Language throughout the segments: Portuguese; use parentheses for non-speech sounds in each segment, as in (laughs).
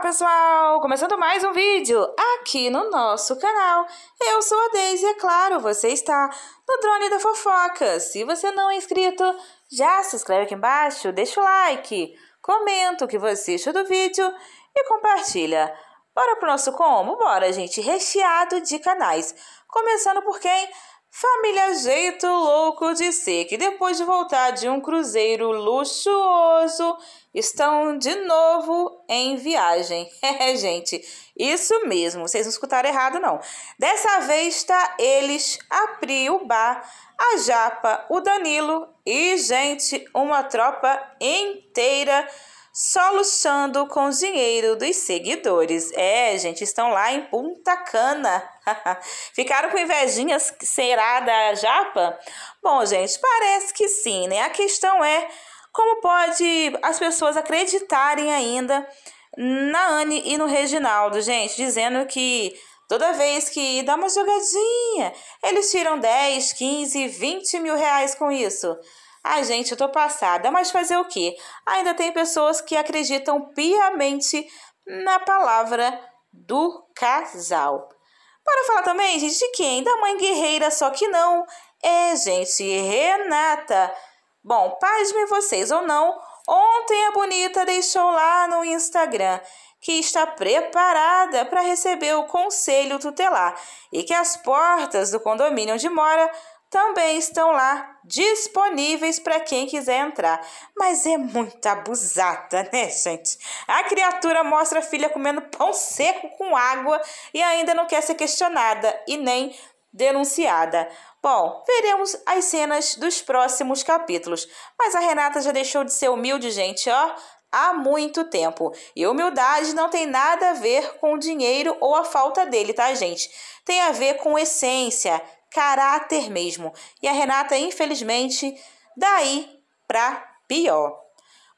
pessoal! Começando mais um vídeo aqui no nosso canal. Eu sou a Deise e é claro, você está no Drone da Fofoca. Se você não é inscrito, já se inscreve aqui embaixo, deixa o like, comenta o que você achou do vídeo e compartilha. Bora pro nosso como? Bora, gente! Recheado de canais. Começando por quem? Família Jeito Louco de Ser, que depois de voltar de um cruzeiro luxuoso, estão de novo em viagem. (laughs) É, gente, isso mesmo, vocês não escutaram errado, não. Dessa vez está eles, a Pri, o Bar, a Japa, o Danilo e, gente, uma tropa inteira só luxando com o dinheiro dos seguidores. É, gente, estão lá em Punta Cana. (laughs) Ficaram com invejinhas, será, da japa? Bom, gente, parece que sim, né? A questão é como pode as pessoas acreditarem ainda na Anne e no Reginaldo, gente, dizendo que Toda vez que dá uma jogadinha, eles tiram 10, 15, 20 mil reais com isso. Ai, gente, eu tô passada, mas fazer o quê? Ainda tem pessoas que acreditam piamente na palavra do casal. Para falar também, gente, de quem? Da mãe guerreira, só que não. É, gente, Renata. Bom, pasmem vocês ou não, ontem a Bonita deixou lá no Instagram que está preparada para receber o conselho tutelar e que as portas do condomínio onde mora também estão lá disponíveis para quem quiser entrar. Mas é muita abusada, (laughs) né, gente? A criatura mostra a filha comendo pão seco com água e ainda não quer ser questionada e nem denunciada. Bom, veremos as cenas dos próximos capítulos, mas a Renata já deixou de ser humilde, gente, ó, há muito tempo. E humildade não tem nada a ver com o dinheiro ou a falta dele, tá, gente? Tem a ver com essência, caráter mesmo. E a Renata, infelizmente, daí pra pior.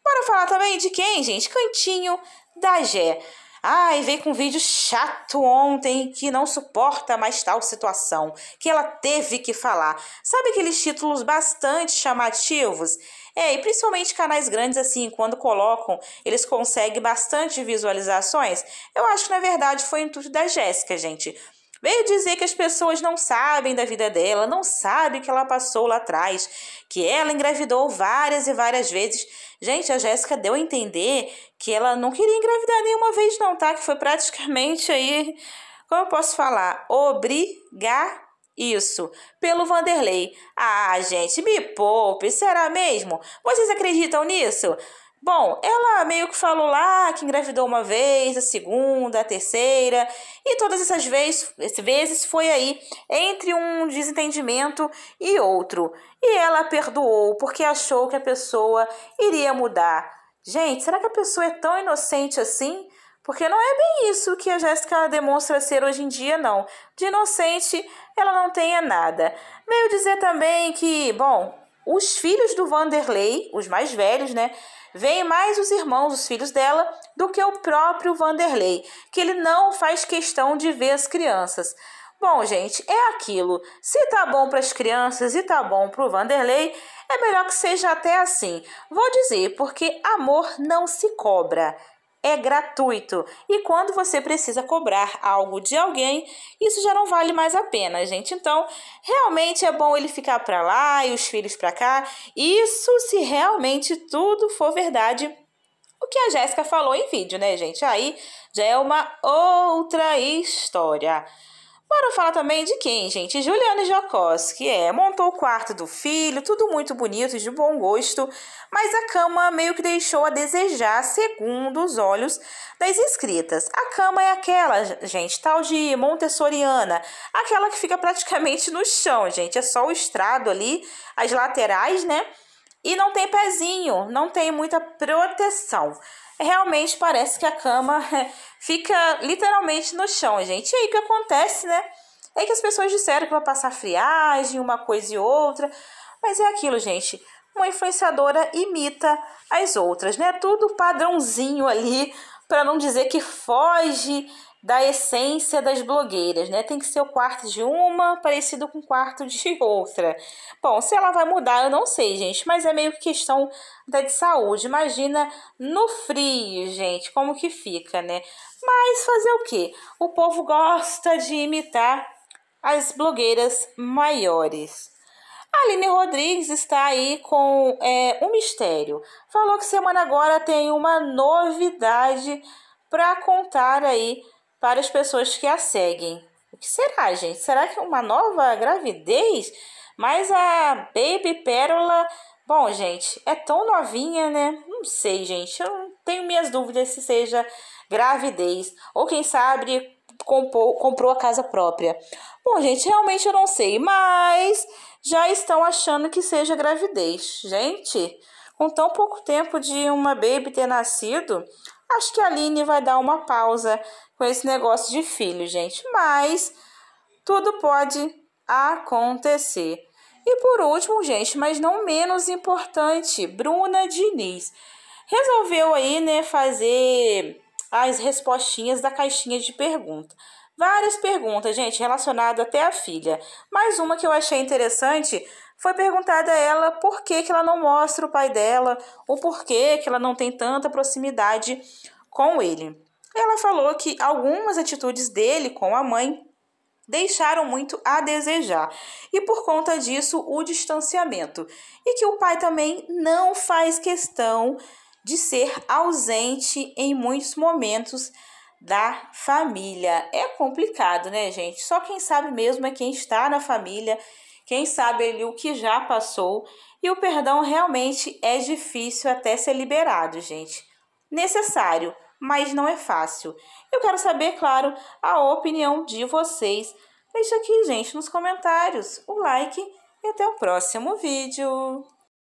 Bora falar também de quem, gente? Cantinho da Gé. Ai, veio com um vídeo chato ontem que não suporta mais tal situação, que ela teve que falar. Sabe aqueles títulos bastante chamativos? É, e principalmente canais grandes assim, quando colocam, eles conseguem bastante visualizações. Eu acho que na verdade foi intuito da Jéssica, gente Veio dizer que as pessoas não sabem da vida dela, não sabem o que ela passou lá atrás, que ela engravidou várias e várias vezes. Gente, a Jéssica deu a entender que ela não queria engravidar nenhuma vez, não, tá? Que foi praticamente aí, como eu posso falar? Obrigar isso, pelo Vanderlei. Ah, gente, me poupe, será mesmo? Vocês acreditam nisso? Bom, ela meio que falou lá que engravidou uma vez, a segunda, a terceira, e todas essas vezes, vezes foi aí entre um desentendimento e outro. E ela perdoou porque achou que a pessoa iria mudar. Gente, será que a pessoa é tão inocente assim? Porque não é bem isso que a Jéssica demonstra ser hoje em dia, não. De inocente, ela não tenha nada. Meio dizer também que, bom, os filhos do Vanderlei, os mais velhos, né? Vêm mais os irmãos, os filhos dela, do que o próprio Vanderlei, que ele não faz questão de ver as crianças. Bom, gente, é aquilo. Se tá bom para as crianças e tá bom para o Vanderlei, é melhor que seja até assim. Vou dizer, porque amor não se cobra é gratuito. E quando você precisa cobrar algo de alguém, isso já não vale mais a pena, gente. Então, realmente é bom ele ficar para lá e os filhos para cá. Isso se realmente tudo for verdade. O que a Jéssica falou em vídeo, né, gente? Aí já é uma outra história. Bora falar também de quem, gente? Juliane Jocos, que é, montou o quarto do filho, tudo muito bonito, de bom gosto, mas a cama meio que deixou a desejar, segundo os olhos das inscritas. A cama é aquela, gente, tal de Montessoriana, aquela que fica praticamente no chão, gente, é só o estrado ali, as laterais, né? E não tem pezinho, não tem muita proteção realmente parece que a cama (laughs) fica literalmente no chão, gente. E aí o que acontece, né? É que as pessoas disseram que vai passar friagem, uma coisa e outra, mas é aquilo, gente. Uma influenciadora imita as outras, né? Tudo padrãozinho ali para não dizer que foge da essência das blogueiras, né? Tem que ser o quarto de uma parecido com o quarto de (laughs) outra. Bom, se ela vai mudar, eu não sei, gente, mas é meio que questão da de saúde. Imagina no frio, gente, como que fica, né? Mas fazer o quê? O povo gosta de imitar as blogueiras maiores. Aline Rodrigues está aí com é, um mistério. Falou que semana agora tem uma novidade para contar aí para as pessoas que a seguem. O que será, gente? Será que é uma nova gravidez? Mas a Baby Pérola, bom, gente, é tão novinha, né? Não sei, gente. Eu tenho minhas dúvidas se seja gravidez ou quem sabe comprou a casa própria. Bom, gente, realmente eu não sei, mas já estão achando que seja gravidez. Gente, com tão pouco tempo de uma baby ter nascido, acho que a Aline vai dar uma pausa com esse negócio de filho, gente. Mas tudo pode acontecer. E por último, gente, mas não menos importante, Bruna Diniz resolveu aí, né, fazer as respostinhas da caixinha de pergunta. Várias perguntas, gente, relacionadas até à filha. Mais uma que eu achei interessante foi perguntada a ela por que, que ela não mostra o pai dela, ou por que, que ela não tem tanta proximidade com ele. Ela falou que algumas atitudes dele com a mãe deixaram muito a desejar e por conta disso o distanciamento e que o pai também não faz questão de ser ausente em muitos momentos da família. É complicado, né, gente? Só quem sabe mesmo é quem está na família, quem sabe ali o que já passou. E o perdão realmente é difícil até ser liberado, gente. Necessário, mas não é fácil. Eu quero saber, claro, a opinião de vocês. Deixa aqui, gente, nos comentários, o like e até o próximo vídeo.